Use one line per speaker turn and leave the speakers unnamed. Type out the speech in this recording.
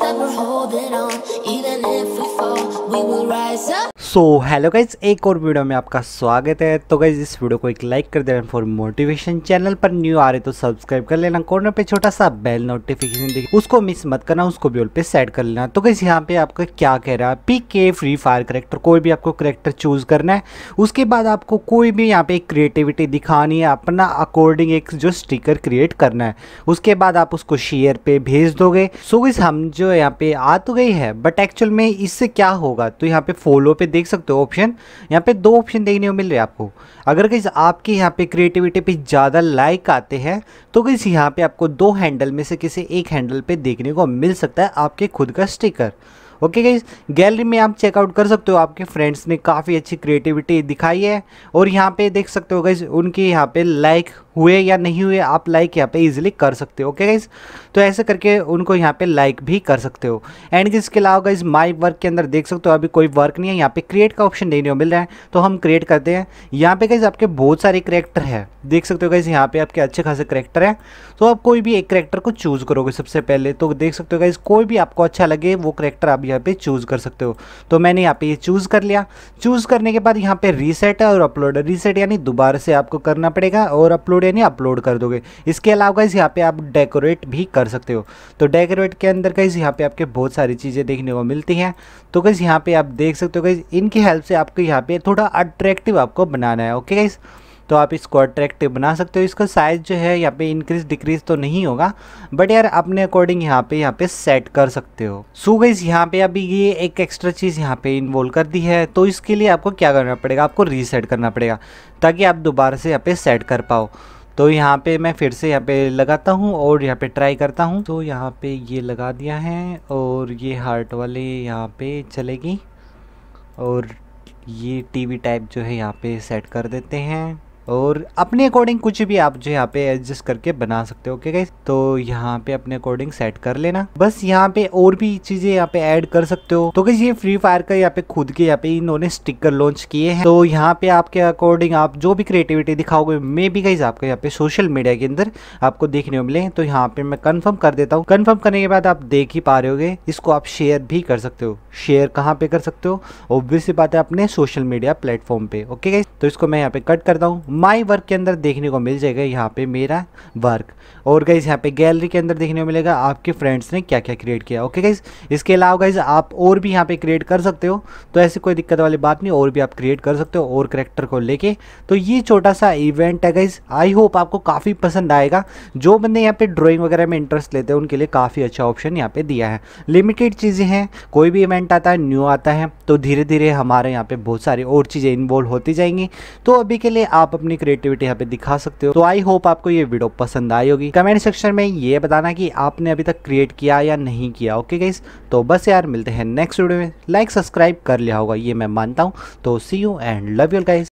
That we're holding on.
Even so hello guys एक और video में आपका स्वागत है तो गाइज इस वीडियो को एक लाइक कर देना फॉर मोटिवेशन चैनल पर न्यू आ रहे तो सब्सक्राइब कर लेना कॉर्नर पे छोटा सा बेल नोटिफिकेशन देखिए उसको मिस मत करना उसको भी पे सेट कर लेना तो गाइज यहाँ पे आपका क्या कह रहा है पी के फ्री फायर करेक्टर कोई भी आपको करेक्टर चूज करना है उसके बाद आपको कोई भी यहाँ पे क्रिएटिविटी दिखानी है अपना अकॉर्डिंग एक जो स्टिकर क्रिएट करना है उसके बाद आप उसको शेयर पे भेज दोगे सो गाइज हम जो यहाँ पे आ तो गई है बट एक्चुअल में इससे क्या होगा तो यहाँ पे फॉलो पे देख देख सकते हो ऑप्शन यहाँ पे दो ऑप्शन देखने को मिल रहे हैं आपको अगर किस आपके यहाँ पे क्रिएटिविटी पे ज़्यादा लाइक आते हैं तो किस यहाँ पे आपको दो हैंडल में से किसी एक हैंडल पे देखने को मिल सकता है आपके खुद का स्टिकर ओके गाइज गैलरी में आप चेकआउट कर सकते हो आपके फ्रेंड्स ने काफ़ी अच्छी क्रिएटिविटी दिखाई है और यहाँ पे देख सकते हो गाइज उनके यहाँ पे लाइक हुए या नहीं हुए आप लाइक यहाँ पे इजीली कर सकते हो ओके गाइज तो ऐसे करके उनको यहाँ पे लाइक भी कर सकते हो एंड इसके अलावा गाइज माई वर्क के अंदर देख सकते हो अभी कोई वर्क नहीं है यहाँ पे क्रिएट का ऑप्शन देने को मिल रहा है तो हम क्रिएट करते हैं यहाँ पे गाइज आपके बहुत सारे करेक्टर है देख सकते हो गाइज यहाँ पे आपके अच्छे खासे करेक्टर हैं तो आप कोई भी एक करेक्टर को चूज़ करोगे सबसे पहले तो देख सकते हो गाइज कोई भी आपको अच्छा लगे वो करेक्टर आप यहाँ पे चूज़ कर सकते हो तो मैंने यहाँ पे ये चूज़ कर लिया चूज़ करने के बाद यहाँ पे रीसेट है और अपलोड रीसेट यानी दोबारा से आपको करना पड़ेगा और अपलोड यानी अपलोड कर दोगे इसके अलावा इस यहाँ पे आप डेकोरेट भी कर सकते हो तो डेकोरेट के अंदर कहीं यहाँ पे आपके बहुत सारी चीज़ें देखने को मिलती हैं तो कहीं यहाँ पे आप देख सकते हो कहीं इनकी हेल्प से आपको यहाँ पे थोड़ा अट्रैक्टिव आपको बनाना है ओके गाइज़ तो आप इसको अट्रैक्टिव बना सकते हो इसका साइज़ जो है यहाँ पे इंक्रीज़ डिक्रीज़ तो नहीं होगा बट यार अपने अकॉर्डिंग यहाँ पे यहाँ पे सेट कर सकते हो सो गाइज यहाँ पे अभी ये एक एक्स्ट्रा चीज़ यहाँ पे इन्वॉल्व कर दी है तो इसके लिए आपको क्या करना पड़ेगा आपको रीसेट करना पड़ेगा ताकि आप दोबारा से यहाँ पे सेट कर पाओ तो यहाँ पे मैं फिर से यहाँ पे लगाता हूँ और यहाँ पे ट्राई करता हूँ तो यहाँ पे ये लगा दिया है और ये हार्ट वाले यहाँ पे चलेगी और ये टीवी टाइप जो है यहाँ पे सेट कर देते हैं और अपने अकॉर्डिंग कुछ भी आप जो यहाँ पे एडजस्ट करके बना सकते हो ओके गाइस तो यहाँ पे अपने अकॉर्डिंग सेट कर लेना बस यहाँ पे और भी चीजें यहाँ पे ऐड कर सकते हो तो गाइस ये फ्री फायर का यहाँ पे खुद के यहाँ पे इन्होंने स्टिकर लॉन्च किए हैं तो यहाँ पे आपके अकॉर्डिंग आप जो भी क्रिएटिविटी दिखाओगे मे भी गाइज आपके यहाँ पे सोशल मीडिया के अंदर आपको देखने को मिले तो यहाँ पे मैं कन्फर्म कर देता हूँ कन्फर्म करने के बाद आप देख ही पा रहे हो इसको आप शेयर भी कर सकते हो शेयर कहाँ पे कर सकते हो ऑब्वियस बात है अपने सोशल मीडिया प्लेटफॉर्म पे ओके गाइज तो इसको मैं यहाँ पे कट करता हूँ माई वर्क के अंदर देखने को मिल जाएगा यहाँ पे मेरा वर्क और गाइज यहाँ पे गैलरी के अंदर देखने को मिलेगा आपके फ्रेंड्स ने क्या क्या क्रिएट किया ओके गाइज इसके अलावा गाइज आप और भी यहाँ पे क्रिएट कर सकते हो तो ऐसी कोई दिक्कत वाली बात नहीं और भी आप क्रिएट कर सकते हो और करेक्टर को लेके तो ये छोटा सा इवेंट है गाइज आई होप आपको काफ़ी पसंद आएगा जो बंदे यहाँ पे ड्रॉइंग वगैरह में इंटरेस्ट लेते हैं उनके लिए काफ़ी अच्छा ऑप्शन यहाँ पे दिया है लिमिटेड चीज़ें हैं कोई भी इवेंट कंटेंट आता है न्यू आता है तो धीरे धीरे हमारे यहाँ पे बहुत सारी और चीज़ें इन्वॉल्व होती जाएंगी तो अभी के लिए आप अपनी क्रिएटिविटी यहाँ पे दिखा सकते हो तो आई होप आपको ये वीडियो पसंद आई होगी कमेंट सेक्शन में ये बताना कि आपने अभी तक क्रिएट किया या नहीं किया ओके गाइस तो बस यार मिलते हैं नेक्स्ट वीडियो में लाइक सब्सक्राइब कर लिया होगा ये मैं मानता हूँ तो see you and love your guys